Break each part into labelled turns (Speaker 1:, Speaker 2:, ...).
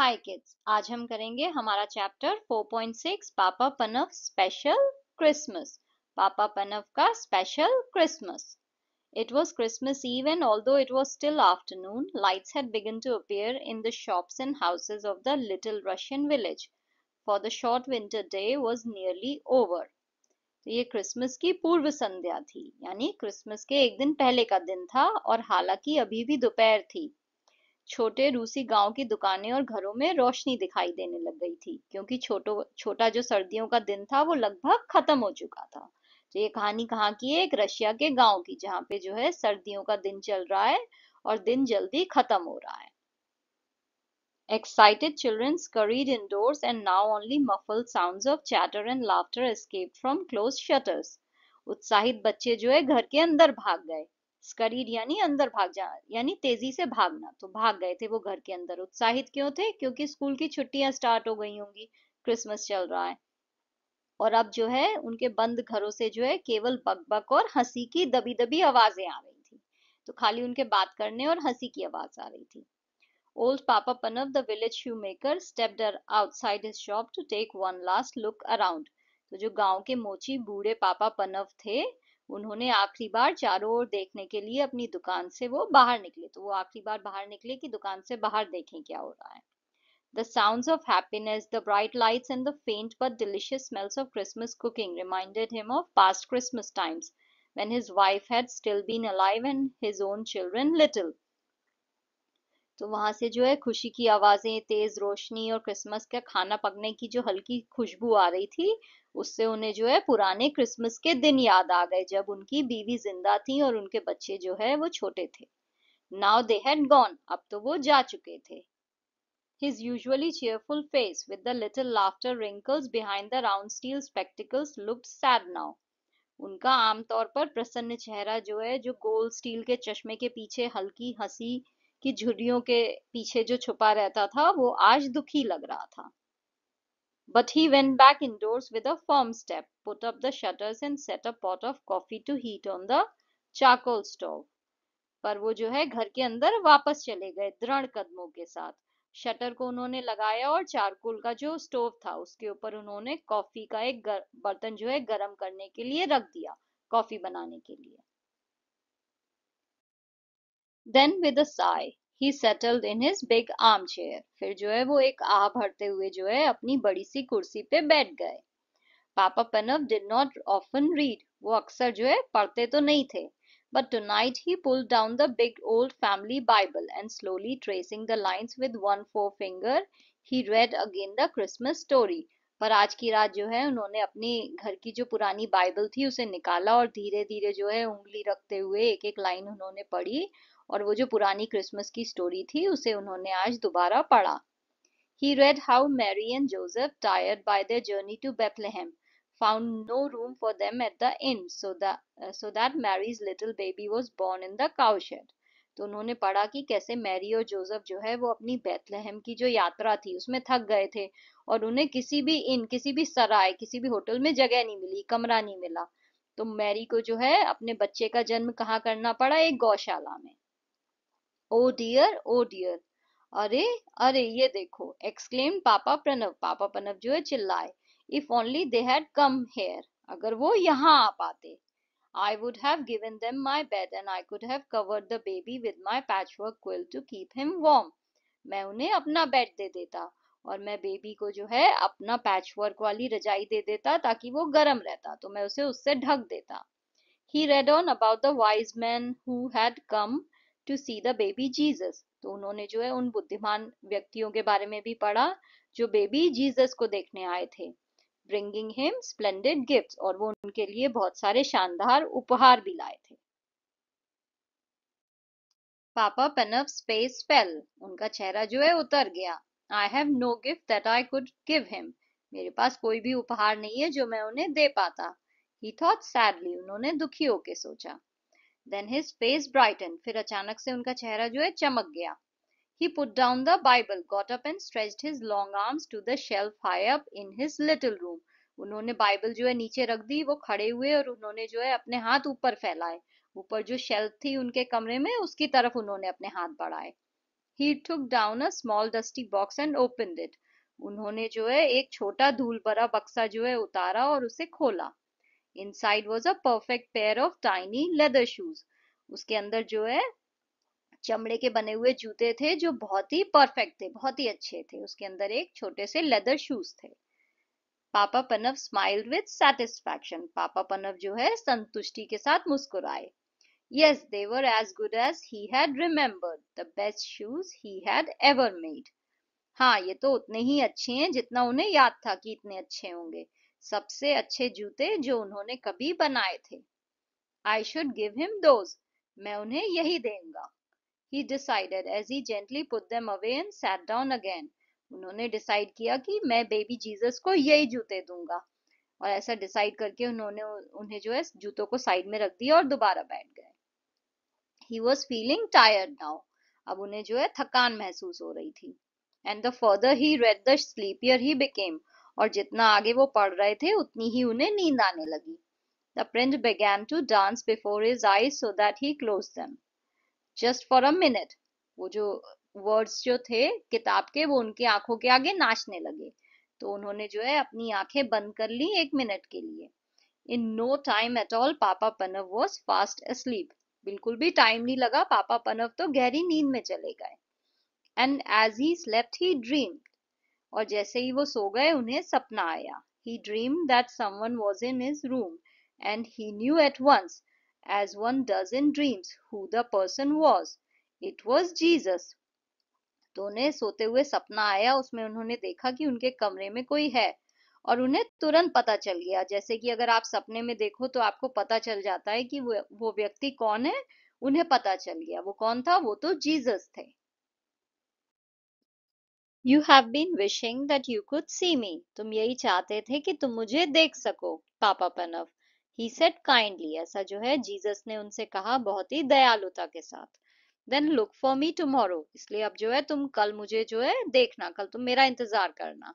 Speaker 1: हाय kids आज हम करेंगे हमारा चैप्टर 4.6 पापा पनव स्पेशल क्रिसमस पापा पनव का special Christmas it was Christmas Eve and although it was still afternoon lights had begun to appear in the shops and houses of the little Russian village for the short winter day was nearly over तो ये Christmas की पूर्व संध्या थी यानी Christmas के एक दिन पहले का दिन था और हालांकि अभी भी दोपहर थी छोटे रूसी गांव की दुकानें और घरों में रोशनी दिखाई देने लग गई थी क्योंकि छोटो छोटा जो सर्दियों का दिन था वो लगभग खत्म हो चुका था तो ये कहानी कहाँ की है एक रशिया के गांव की जहाँ पे जो है सर्दियों का दिन चल रहा है और दिन जल्दी खत्म हो रहा है Excited children scurried indoors and now only muffled sounds of chatter and laughter escaped from closed shutters. उत्साहित बच्चे जो है घर के अंदर भाग गए स्करीड यानी अंदर भाग जा यानी तेजी से भागना तो भाग गए थे वो घर के अंदर उत्साहित क्यों थे क्योंकि स्कूल की छुट्टियां स्टार्ट हो गई होंगी क्रिसमस चल रहा है और अब जो है उनके बंद घरों से जो है केवल बक बक और हंसी की दबी दबी आवाजें आ रही थी तो खाली उनके बात करने और हंसी की आवाज आ रही थी old Old Papa Panav, the village shoemaker, stepped outside his shop to take one last look around तो जो गांव के मोची बूढ़े पापा पनव थे उन्होंने आखिरी बार चारों ओर देखने के लिए अपनी दुकान से वो बाहर निकले तो वो आखिरी बार बाहर निकले कि दुकान से बाहर देखें क्या हो रहा है The sounds of happiness, the bright lights, and the faint but delicious smells of Christmas cooking reminded him of past Christmas times when his wife had still been alive and his own children little. तो वहां से जो है खुशी की आवाजें तेज रोशनी और Christmas का खाना पकने की जो हल्की खुशबू आ रही थी उससे उन्हें जो है पुराने क्रिसमस के दिन याद आ गए जब उनकी बीवी जिंदा थी और उनके बच्चे जो है वो छोटे थे नाउ दे हैड गॉन अब तो वो जा चुके थे His usually cheerful face, with the little laughter wrinkles behind the round steel spectacles, looked sad now. उनका आमतौर पर प्रसन्न चेहरा जो है जो गोल स्टील के चश्मे के पीछे हल्की हंसी की झुर्रियों के पीछे जो छुपा रहता था वो आज दुखी लग रहा था But he went back indoors with a firm step, put up the shutters and set a pot of coffee to heat on the charcoal stove. पर वो जो है घर के अंदर वापस चले गए दृढ़ कदमों के साथ शटर को उन्होंने लगाया और चारकोल का जो स्टोव था उसके ऊपर उन्होंने कॉफी का एक गर, बर्तन जो है गर्म करने के लिए रख दिया कॉफी बनाने के लिए then with a sigh he settled in his big arm chair फिर जो है वो एक आह भरते हुए जो है अपनी बड़ी सी कुर्सी पे बैठ गए Papa Panov did not often read वो अक्सर जो है पढ़ते तो नहीं थे but tonight he pull down the big old family Bible and slowly tracing the lines with one forefinger he read again the Christmas story पर आज की रात जो है उन्होंने अपनी घर की जो पुरानी बाइबल थी उसे निकाला और धीरे धीरे जो है उंगली रखते हुए एक एक लाइन उन्होंने पढ़ी और वो जो पुरानी क्रिसमस की स्टोरी थी उसे उन्होंने आज दोबारा पढ़ा he read how Mary and Joseph tired by their journey to Bethlehem found no room for them at the inn so that uh, so that mary's little baby was born in the cowshed तो उन्होंने पढ़ा कि कैसे Mary और Joseph जो है वो अपनी बैतलहम की जो यात्रा थी उसमें थक गए थे और उन्हें किसी भी इन किसी भी सराय किसी भी होटल में जगह नहीं मिली कमरा नहीं मिला तो मैरी को जो है अपने बच्चे का जन्म कहाँ करना पड़ा एक गौशाला में ओ डियर ओ डियर अरे अरे ये देखो एक्सक्लेम पापा प्रणव पापा प्रणव जो है चिल्लाए if only they had come here अगर वो यहाँ आ पाते I would have given them my bed and I could have covered the baby with my patchwork quilt to keep him warm मैं उन्हें अपना बेड दे देता और मैं बेबी को जो है अपना पैचवर्क वाली रजाई दे देता ताकि वो गर्म रहता तो मैं उसे उससे ढक देता he read on about the wise men who had come to see the baby Jesus तो उन्होंने जो है उन बुद्धिमान व्यक्तियों के बारे में भी पढ़ा जो बेबी जीजस को देखने आए थे ब्रिंगिंग हिम स्प्लेंडेड गिफ्ट और वो उनके लिए बहुत सारे शानदार उपहार भी लाए थे पापा पेनफ्स स्पेस फेल उनका चेहरा जो है उतर गया I have no gift that I could give him मेरे पास कोई भी उपहार नहीं है जो मैं उन्हें दे पाता ही थॉट सैडली उन्होंने दुखी होके सोचा देन हिज फेस ब्राइटन फिर अचानक से उनका चेहरा जो है चमक गया He put down the Bible, got up and stretched his long arms to the shelf high up in his little room. उन्होंने बाइबल जो है नीचे रख दी वो खड़े हुए और उन्होंने जो है अपने हाथ ऊपर फैलाए ऊपर जो शेल्फ थी उनके कमरे में उसकी तरफ उन्होंने अपने हाथ बढ़ाए he took down a small dusty box and open it उन्होंने जो है एक छोटा धूल भरा बक्सा जो है उतारा और उसे खोला inside was a perfect pair of tiny leather shoes उसके अंदर जो है चमड़े के बने हुए जूते थे जो बहुत ही परफेक्ट थे बहुत ही अच्छे थे उसके अंदर एक छोटे से लेदर शूज थे पापा पनव स्माइल्ड विद सेटिस्फेक्शन पापा पनव जो है संतुष्टि के साथ मुस्कुराए yes they were as good as he had remembered the best shoes he had ever made हाँ ये तो उतने ही अच्छे हैं जितना उन्हें याद था कि इतने अच्छे होंगे सबसे अच्छे जूते जो उन्होंने कभी बनाए थे I should give him those मैं उन्हें यही देंगा he decided as he gently put them away and sat down again उन्होंने डिसाइड किया कि मैं बेबी जीसस को यही जूते दूंगा और ऐसा डिसाइड करके उन्होंने उन्हें जो है जूतों को साइड में रख दिया और दोबारा बैठ गए he was feeling tired now अब उन्हें जो है थकान महसूस हो रही थी and the further he read the sleepier he became और जितना आगे वो पढ़ रहे थे उतनी ही उन्हें नींद आने लगी the print began to dance before his eyes so that he close them. Just for a minute वो जो वर्ड्स जो थे किताब के वो उनकी आंखों के आगे नाचने लगे तो उन्होंने जो है अपनी आंखें बंद कर ली एक मिनट के लिए in no time at all Papa Panov was fast asleep बिल्कुल भी टाइम नहीं लगा पापा पनव तो गहरी नींद में चले गए and as he slept he dreamed और जैसे ही वो सो गए उन्हें सपना आया he dream that someone was in his room and he knew at once as one does in dreams who the person was it was Jesus तो उन्हें सोते हुए सपना आया उसमें उन्होंने देखा कि उनके कमरे में कोई है और उन्हें तुरंत पता चल गया जैसे कि अगर आप सपने में देखो तो आपको पता चल जाता है कि वो वो व्यक्ति कौन है उन्हें पता चल गया वो कौन था वो तो जीसस थे you have been wishing that you could see me तुम यही चाहते थे कि तुम मुझे देख सको पापा पनव ही सेड काइंडली ऐसा जो है जीसस ने उनसे कहा बहुत ही दयालुता के साथ then look for me tomorrow इसलिए अब जो है तुम कल मुझे जो है देखना कल तुम मेरा इंतजार करना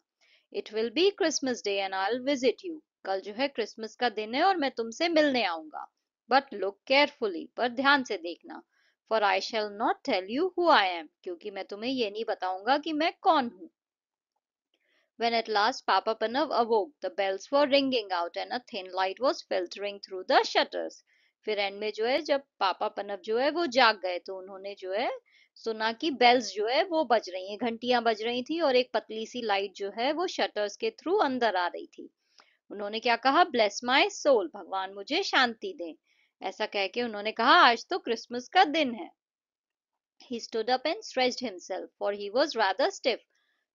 Speaker 1: it will be Christmas day and I visit you कल जो है क्रिसमस का दिन है और मैं तुमसे मिलने आऊंगा बट लुक केयरफुली पर ध्यान से देखना for I shall not tell you who I am क्योंकि मैं तुम्हें ये नहीं बताऊंगा कि मैं कौन हूँ When at last Papa Panav awoke, the bells were ringing out and a thin light was filtering through the shutters. फिर एंड में जो है जब पापा पनव जो है वो जाग गए तो उन्होंने जो है सुना कि बेल्स जो है वो बज रही हैं घंटियां बज रही थी और एक पतली सी लाइट जो है वो शटर्स के थ्रू अंदर आ रही थी उन्होंने क्या कहा ब्लेस माई सोल भगवान मुझे शांति दें ऐसा कह के उन्होंने कहा आज तो क्रिसमस का दिन है he stood up and stretched himself for he was rather stiff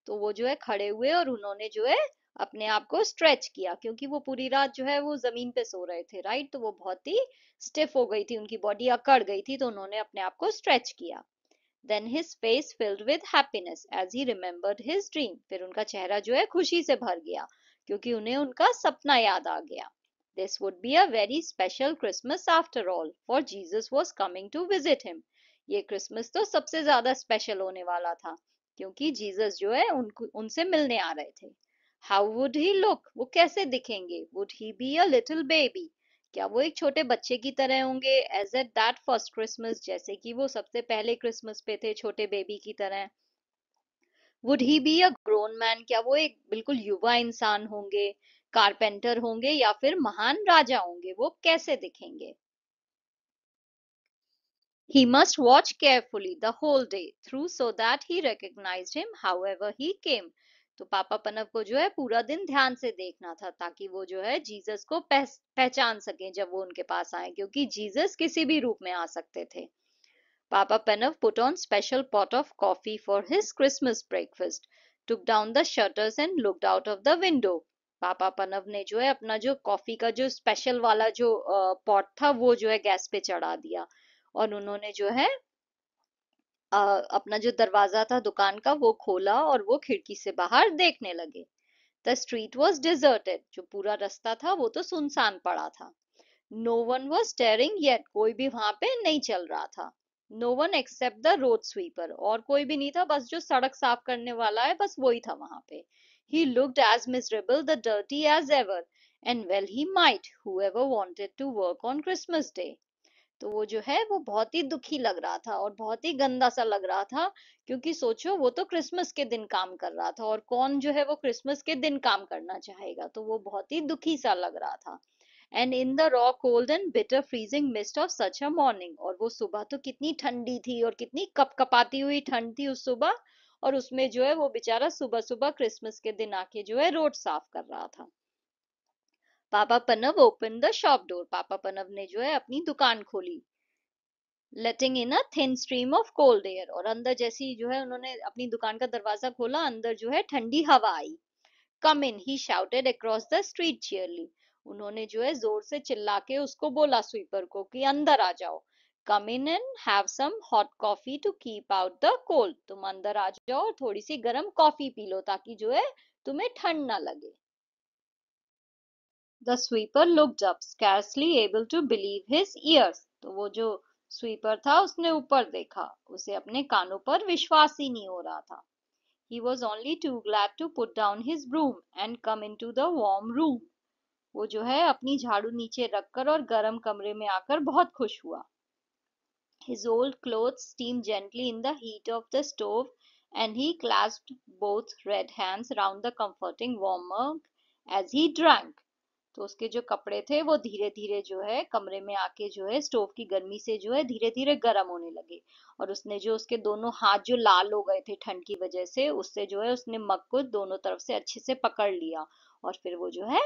Speaker 1: तो वो जो है खड़े हुए और उन्होंने जो है अपने आप को स्ट्रेच किया क्योंकि वो पूरी रात जो है वो जमीन पे सो रहे थे राइट तो वो बहुत ही स्टिफ हो गई थी उनकी बॉडी अकड़ गई थी तो उन्होंने अपने आप को स्ट्रेच किया then his face filled with happiness as he remembered his dream फिर उनका चेहरा जो है खुशी से भर गया क्योंकि उन्हें उनका सपना याद आ गया This would be a very special Christmas after all, for Jesus was coming to visit him. ये क्रिसमस तो सबसे ज्यादा स्पेशल होने वाला था क्योंकि जीसस जो है उनको उनसे मिलने आ रहे थे हाउ वुड ही लुक वो कैसे दिखेंगे would he be a little baby क्या वो एक छोटे बच्चे की तरह होंगे as at that first Christmas जैसे कि वो सबसे पहले क्रिसमस पे थे छोटे बेबी की तरह would he be a grown man क्या वो एक बिल्कुल युवा इंसान होंगे कारपेंटर होंगे या फिर महान राजा होंगे वो कैसे दिखेंगे must watch carefully the whole day through so that he he him however he came तो पापा पनव को जो है पूरा दिन ध्यान से देखना था ताकि वो जो है जीसस को पह, पहचान सके जब वो उनके पास आए क्योंकि जीसस किसी भी रूप में आ सकते थे Papa Panov put on special pot of coffee for his Christmas breakfast took down the shutters and looked out of the window Papa Panov ने जो है अपना जो कॉफी का जो स्पेशल वाला जो पॉट था वो जो है गैस पे चढ़ा दिया और उन्होंने जो है अपना जो दरवाजा था दुकान का वो खोला और वो खिड़की से बाहर देखने लगे द स्ट्रीट वॉज डिजर्टेड जो पूरा रास्ता था वो तो सुनसान पड़ा था no one was daring yet कोई भी वहां पे नहीं चल रहा था no one except the road sweeper और कोई भी नहीं था बस जो सड़क साफ करने वाला है बस वही था वहां पे He looked as miserable, the dirty as ever, and well he might, whoever wanted to work on Christmas Day. तो वो जो है वो बहुत ही दुखी लग रहा था और बहुत ही गंदा सा लग रहा था क्योंकि सोचो वो तो क्रिसमस के दिन काम कर रहा था और कौन जो है वो क्रिसमस के दिन काम करना चाहेगा तो वो बहुत ही दुखी सा लग रहा था and in the raw cold and bitter freezing mist of such a morning और वो सुबह तो कितनी ठंडी थी और कितनी कपकपाती हुई ठंड थी उस सुबह और उसमें जो है वो बेचारा सुबह सुबह क्रिसमस के दिन आके जो है रोड साफ कर रहा था Papa Panov open the shop door Papa Panov ने जो है अपनी दुकान खोली letting in a thin stream of cold air और अंदर जैसी जो है उन्होंने अपनी दुकान का दरवाजा खोला अंदर जो है ठंडी हवा आई come in he shouted across the street cheerily उन्होंने जो है जोर से चिल्ला के उसको बोला स्वीपर को कि अंदर आ जाओ come in and have some hot coffee to keep out the cold तुम अंदर आ जाओ और थोड़ी सी गर्म कॉफी पी लो ताकि जो है तुम्हें ठंड ना लगे the sweeper looked up scarcely able to believe his ears तो वो जो स्वीपर था उसने ऊपर देखा उसे अपने कानों पर विश्वास ही नहीं हो रहा था he was only too glad to put down his broom and come in to the warm room वो जो है अपनी झाड़ू नीचे रखकर और गर्म कमरे में आकर बहुत खुश हुआ His old clothes steamed gently in the heat of the stove, and he clasped both red hands round the comforting warmer as he drank. तो उसके जो कपड़े थे वो धीरे धीरे जो है कमरे में आके जो है स्टोव की गर्मी से जो है धीरे धीरे गर्म होने लगे और उसने जो उसके दोनों हाथ जो लाल हो गए थे ठंड की वजह से उससे जो है उसने मग को दोनों तरफ से अच्छे से पकड़ लिया और फिर वो जो है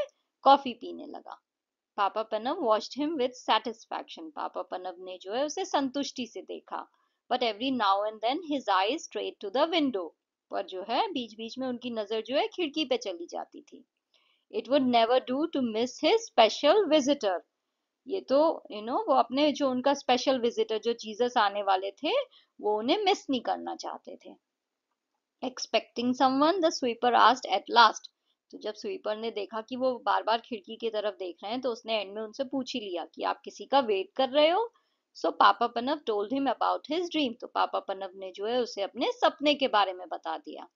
Speaker 1: कॉफी पीने लगा Papa Panov washed him with satisfaction Papa Panov ने जो है उसे संतुष्टि से देखा but every now and then his eyes straight to the window पर जो है बीच बीच में उनकी नजर जो है खिड़की पे चली जाती थी it would never do to miss his special visitor ये तो यू you नो know, वो अपने जो उनका स्पेशल विजिटर जो जीसस आने वाले थे वो उन्हें मिस नहीं करना चाहते थे expecting someone the sweeper asked at last तो जब स्वीपर ने देखा कि वो बार बार खिड़की की तरफ देख रहे हैं तो उसने एंड में उनसे पूछ ही लिया कि आप किसी का वेट कर रहे हो so Papa Panov told him about his dream तो पापा पनव ने जो है उसे अपने सपने के बारे में बता दिया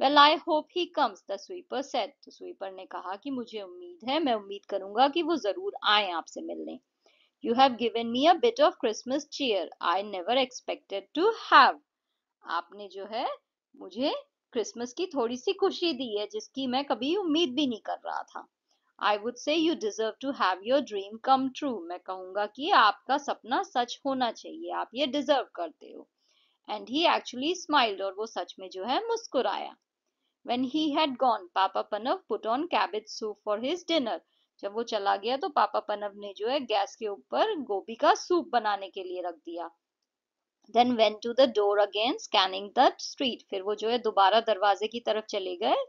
Speaker 1: well I hope he comes the sweeper said तो स्वीपर ने कहा कि मुझे उम्मीद है मैं उम्मीद करूंगा कि वो जरूर आए आपसे मिलने you have given me a bit of Christmas cheer I never expected to have आपने जो है मुझे क्रिसमस की थोड़ी सी खुशी दी है जिसकी मैं कभी उम्मीद भी नहीं कर रहा था I would say you deserve to have your dream come true मैं कहूंगा कि आपका सपना सच होना चाहिए आप ये डिजर्व करते हो एंड ही एक्चुअली स्माइल्ड और वो सच में जो है मुस्कुराया When he had gone, Papa Panav put on cabbage soup for his dinner. जब वो चला गया तो पापा पनव ने जो है गैस के ऊपर गोभी का सूप बनाने के लिए रख दिया then went to the door again scanning the street फिर वो जो है दोबारा दरवाजे की तरफ चले गए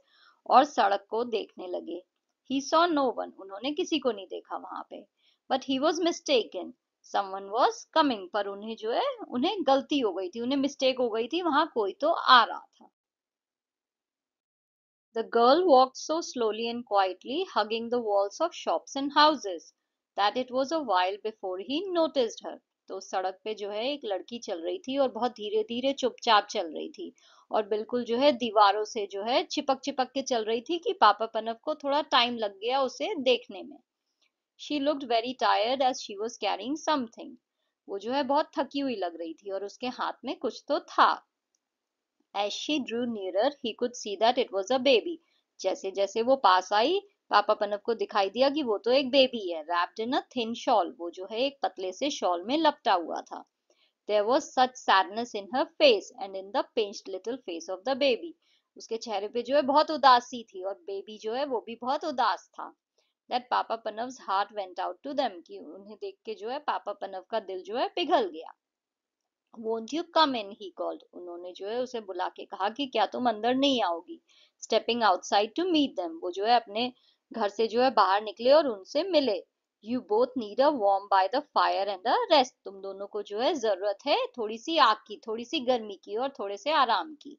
Speaker 1: और सड़क को देखने लगे ही सॉ नो वन उन्होंने किसी को नहीं देखा वहां पे but he was mistaken someone was coming पर उन्हें जो है उन्हें गलती हो गई थी उन्हें मिस्टेक हो गई थी वहां कोई तो आ रहा था The girl walked so slowly and quietly, hugging the walls of shops and houses, that it was a while before he noticed her. तो सड़क पे जो है एक लड़की चल रही थी और बहुत धीरे धीरे चुपचाप चल रही थी और बिल्कुल जो है दीवारों से जो है चिपक चिपक के चल रही थी कि पापा पनप को थोड़ा टाइम लग गया उसे देखने में she looked very tired as she was carrying something वो जो है बहुत थकी हुई लग रही थी और उसके हाथ में कुछ तो था as she drew near he could see that it was a baby जैसे जैसे वो पास आई पापा पनप को दिखाई दिया कि वो तो एक बेबी है wrapped in a thin shawl वो जो है एक पतले से शॉल में लपटा हुआ था there was such sadness in her face and in the pinched little face of the baby उसके चेहरे पे जो है बहुत उदासी थी और बेबी जो है वो भी बहुत उदास था that Papa Panov's heart went out to them कि उन्हें देख के जो है पापा पनव का दिल जो है पिघल गया won't you come in he called उन्होंने जो है उसे बुला के कहा कि क्या तुम अंदर नहीं आओगी stepping outside to meet them वो जो है अपने घर से जो है बाहर निकले और उनसे मिले you both need a warm by the fire and the rest तुम दोनों को जो है जरूरत है थोड़ी सी आग की थोड़ी सी गर्मी की और थोड़े से आराम की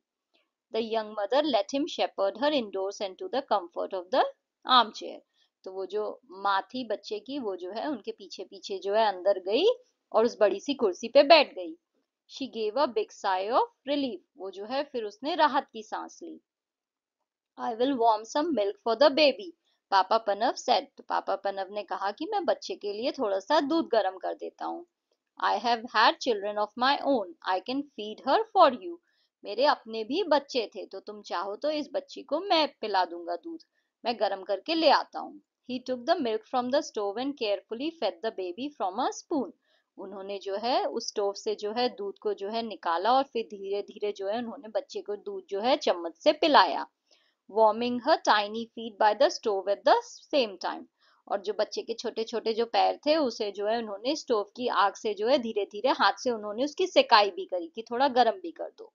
Speaker 1: the young mother let him shepherd her indoors and to the comfort of the armchair तो वो जो माँ थी बच्चे की वो जो है उनके पीछे पीछे जो है अंदर गई और उस बड़ी सी कुर्सी पे बैठ गई she gave a big sigh of relief वो जो है फिर उसने राहत की सांस ली I will warm some milk for the baby Papa Panov set तो पापा पनव ने कहा कि मैं बच्चे के लिए थोड़ा सा दूध गर्म कर देता हूँ I have had children of my own I can feed her for you मेरे अपने भी बच्चे थे तो तुम चाहो तो इस बच्ची को मैं पिला दूंगा दूध मैं गर्म करके ले आता हूँ he took the milk from the stove and carefully fed the baby from a spoon उन्होंने जो है उस स्टोव से जो है दूध को जो है निकाला और फिर धीरे धीरे जो है उन्होंने बच्चे को दूध जो है चम्मच से पिलाया warming her tiny feet by the stove at the same time और जो बच्चे के छोटे छोटे जो पैर थे उसे जो है उन्होंने स्टोव की आग से जो है धीरे धीरे हाथ से उन्होंने उसकी सिकाई भी करी कि थोड़ा गर्म भी कर दो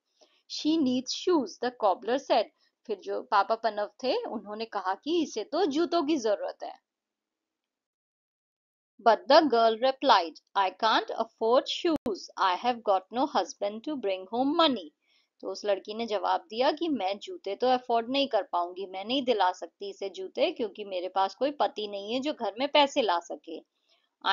Speaker 1: she needs shoes the cobbler said फिर जो पापा पनव थे उन्होंने कहा कि इसे तो जूतों की जरूरत है but the girl replied I can't afford shoes I have got no husband to bring home money तो उस लड़की ने जवाब दिया कि मैं जूते तो अफोर्ड नहीं कर पाऊंगी मैं नहीं दिला सकती इसे जूते क्योंकि मेरे पास कोई पति नहीं है जो घर में पैसे ला सके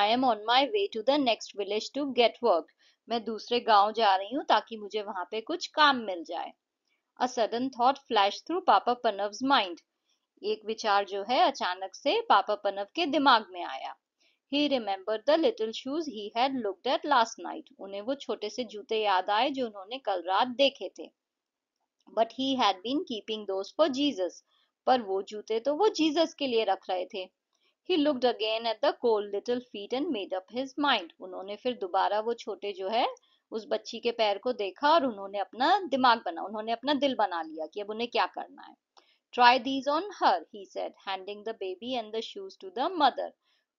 Speaker 1: I am on my way to the next village to get work मैं दूसरे गांव जा रही हूँ ताकि मुझे वहां पे कुछ काम मिल जाए a sudden thought flash through Papa Panov mind एक विचार जो है अचानक से पापा पनव के दिमाग में आया he remember the little shoes he had looked at last night उन्हें वो छोटे से जूते याद आए जो उन्होंने कल रात देखे थे but he had been keeping those for Jesus पर वो जूते तो वो जीसस के लिए रख रहे थे he looked again at the cold little feet and made up his mind उन्होंने फिर दोबारा वो छोटे जो है उस बच्ची के पैर को देखा और उन्होंने अपना दिमाग बना उन्होंने अपना दिल बना लिया कि अब उन्हें क्या करना है try these on her he said handing the baby and the shoes to the mother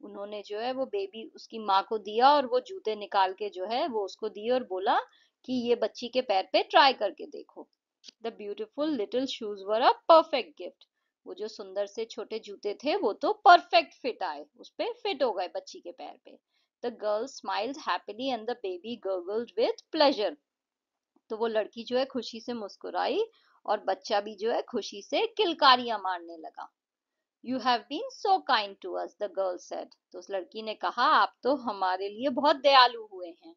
Speaker 1: उन्होंने जो है वो बेबी उसकी माँ को दिया और वो जूते निकाल के जो है वो उसको दिए और बोला कि ये बच्ची के पैर पे ट्राई करके देखो the beautiful little shoes were a perfect gift वो जो सुंदर से छोटे जूते थे वो तो परफेक्ट फिट आए उस पर फिट हो गए बच्ची के पैर पे the girl smiled happily and the baby gurgled with pleasure तो वो लड़की जो है खुशी से मुस्कुराई और बच्चा भी जो है खुशी से किलकारियां मारने लगा you have been so kind to us the girl said तो उस लड़की ने कहा आप तो हमारे लिए बहुत दयालु हुए हैं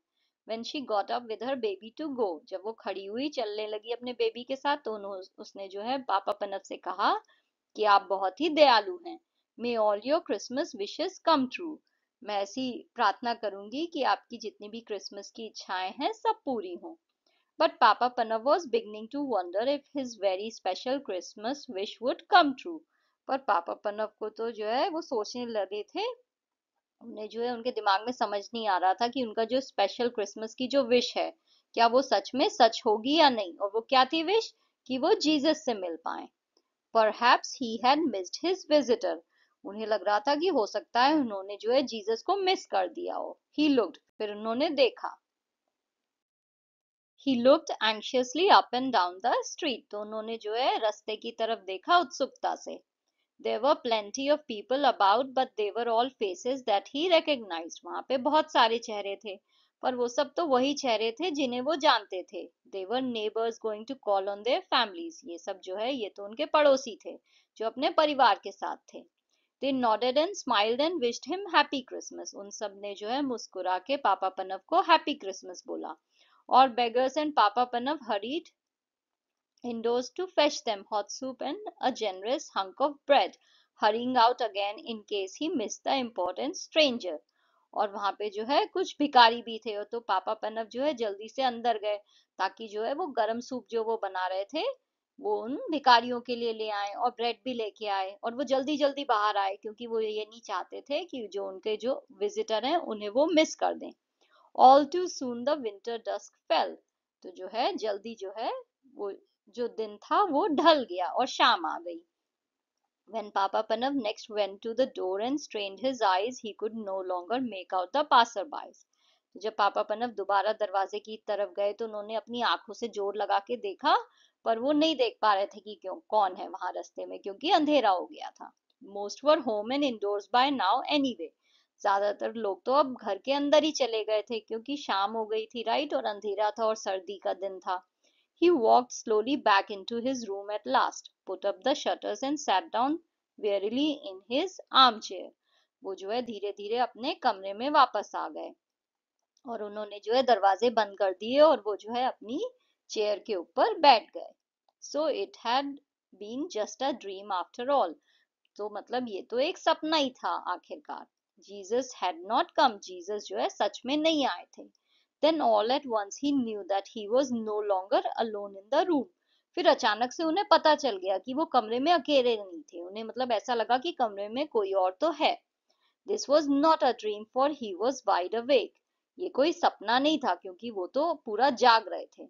Speaker 1: when she got up with her baby to go जब वो खड़ी हुई चलने लगी अपने बेबी के साथ तो उसने जो है पापा पनप से कहा कि आप बहुत ही दयालु हैं may all your Christmas wishes come true मैं ऐसी प्रार्थना करूंगी कि आपकी जितनी भी क्रिसमस की इच्छाएं हैं सब पूरी हों but Papa Panov was beginning to wonder if his very special Christmas wish would come true पर पापा पन्नव को तो जो है वो सोचने लगे थे उन्हें जो है उनके दिमाग में समझ नहीं आ रहा था कि उनका जो स्पेशल क्रिसमस की जो विश है क्या वो सच में सच होगी या नहीं और वो क्या थी विश कि वो जीसस से मिल पाए पर he had missed his visitor उन्हें लग रहा था कि हो सकता है उन्होंने जो है जीसस को मिस कर दिया हो ही लुक्ड फिर उन्होंने देखा he looked anxiously up and down the street तो उन्होंने जो है रस्ते की तरफ देखा उत्सुकता से there were plenty of people about but they were all faces that he recognise वहां पे बहुत सारे चेहरे थे पर वो सब तो वही चेहरे थे जिन्हें वो जानते थे they were neighbours going to call on their families ये सब जो है ये तो उनके पड़ोसी थे जो अपने परिवार के साथ थे they nodded and smiled and wished him happy Christmas उन सब ने जो है मुस्कुरा के पापा पनव को हैप्पी क्रिसमस बोला और beggars and Papa Panov hurried indoors to fetch them hot soup and a generous hunk of bread, hurrying out again in case he missed the important stranger. और वहां पे जो है कुछ भिकारी भी थे तो पापा पन्नब जो है जल्दी से अंदर गए ताकि जो है वो गरम सूप जो वो बना रहे थे वो उन भिकारियों के लिए ले आए और ब्रेड भी लेके आए और वो जल्दी जल्दी बाहर आए क्योंकि वो ये नहीं चाहते थे कि जो उनके जो विजिटर हैं उन्हें वो मिस कर दें all too soon the winter dusk fell तो जो है जल्दी जो है वो जो दिन था वो ढल गया और शाम आ गई When Papa Panav next went to the door and strained his eyes, he could no longer make out the passerbys. जब पापा पनव दोबारा दरवाजे की तरफ गए तो उन्होंने अपनी आंखों से जोर लगा के देखा पर वो नहीं देख पा रहे थे कि क्यों कौन है वहां रास्ते में क्योंकि अंधेरा हो गया था most were home and indoors by now वे ज्यादातर लोग तो अब घर के अंदर ही चले गए थे क्योंकि शाम हो गई थी राइट और अंधेरा था और सर्दी का दिन था He walked slowly back into his room at last, put up the shutters and sat down wearily in his armchair. वो जो है धीरे धीरे अपने कमरे में वापस आ गए और उन्होंने जो है दरवाजे बंद कर दिए और वो जो है अपनी चेयर के ऊपर बैठ गए so it had been just a dream after all तो मतलब ये तो एक सपना ही था आखिरकार Jesus had not come Jesus जो है सच में नहीं आए थे then all at once he knew that he was no longer alone in the room फिर अचानक से उन्हें पता चल गया कि वो कमरे में अकेले नहीं थे उन्हें मतलब ऐसा लगा कि कमरे में कोई और तो है this was not a dream for he was wide awake ये कोई सपना नहीं था क्योंकि वो तो पूरा जाग रहे थे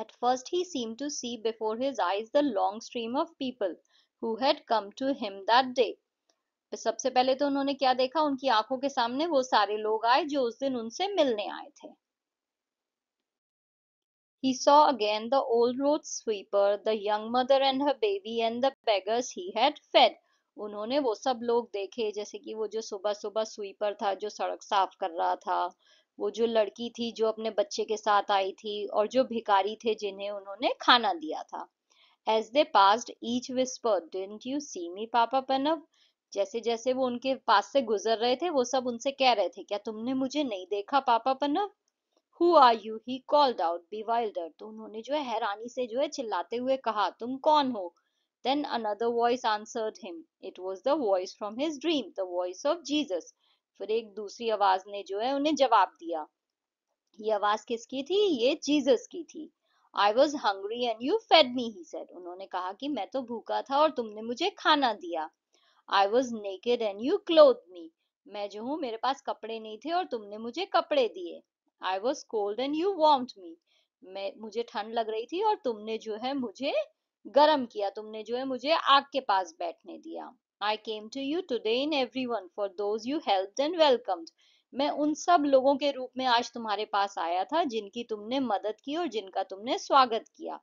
Speaker 1: At first he seemed to see before his eyes the long stream of people who had come to him that day. तो सबसे पहले तो उन्होंने क्या देखा उनकी आंखों के सामने वो सारे लोग आए जो उस दिन उनसे मिलने आए थे He saw again the old road sweeper, the young mother and her baby, and the beggars he had fed. उन्होंने वो सब लोग देखे जैसे कि वो जो सुबह सुबह स्वीपर था जो सड़क साफ कर रहा था वो जो लड़की थी जो अपने बच्चे के साथ आई थी और जो भिकारी थे जिन्हें उन्होंने खाना दिया था as they passed each whisper didn't you see me Papa Panov जैसे जैसे वो उनके पास से गुजर रहे थे वो सब उनसे कह रहे थे क्या तुमने मुझे नहीं देखा पापा पन्नव who are you he called out be bewilder तो उन्होंने जो है हैरानी से जो है चिल्लाते हुए कहा तुम कौन हो then another voice answered him it was the voice from his dream the voice of Jesus फिर एक दूसरी आवाज ने जो है उन्हें जवाब दिया ये आवाज किसकी थी ये जीजस की थी I was hungry and you fed me he said उन्होंने कहा कि मैं तो भूखा था और तुमने मुझे खाना दिया I was naked and you clothe me मैं जो हूँ मेरे पास कपड़े नहीं थे और तुमने मुझे कपड़े दिए I was cold and you want me मैं मुझे ठंड लग रही थी और तुमने जो है मुझे गर्म किया तुमने जो है मुझे आग के पास बैठने दिया I came to you today in every one for those you help and welcome मैं उन सब लोगों के रूप में आज तुम्हारे पास आया था जिनकी तुमने मदद की और जिनका तुमने स्वागत किया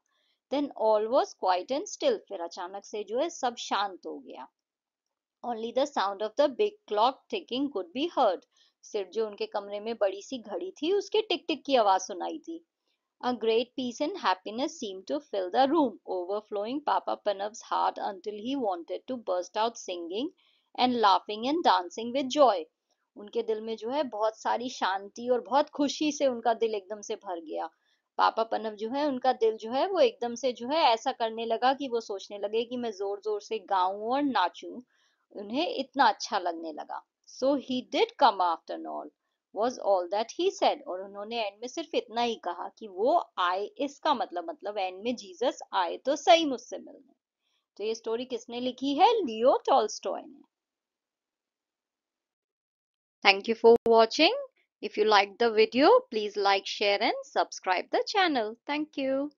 Speaker 1: then all was quiet and still फिर अचानक से जो है सब शांत हो गया only the sound of the big clock ticking could be heard सिर्फ जो उनके कमरे में बड़ी सी घड़ी थी उसके टिक टिक की आवाज सुनाई थी a great peace and happiness seem to fill the room overflowing Papa Panov's heart until he wanted to burst out singing and laughing and dancing with joy उनके दिल में जो है बहुत सारी शांति और बहुत खुशी से उनका दिल एकदम से भर गया पापा पनव जो है उनका दिल जो है वो एकदम से जो है ऐसा करने लगा कि वो सोचने लगे कि मैं जोर जोर से गाऊं और नाचूं उन्हें इतना अच्छा लगने लगा so he did come after all was all that he said और उन्होंने एंड में सिर्फ इतना ही कहा कि वो आए इसका मतलब मतलब एंड में जीसस आए तो सही मुझसे मिलने तो ये स्टोरी किसने लिखी है लियो टॉलस्टॉय ने thank you for watching if you like the video please like share and subscribe the channel thank you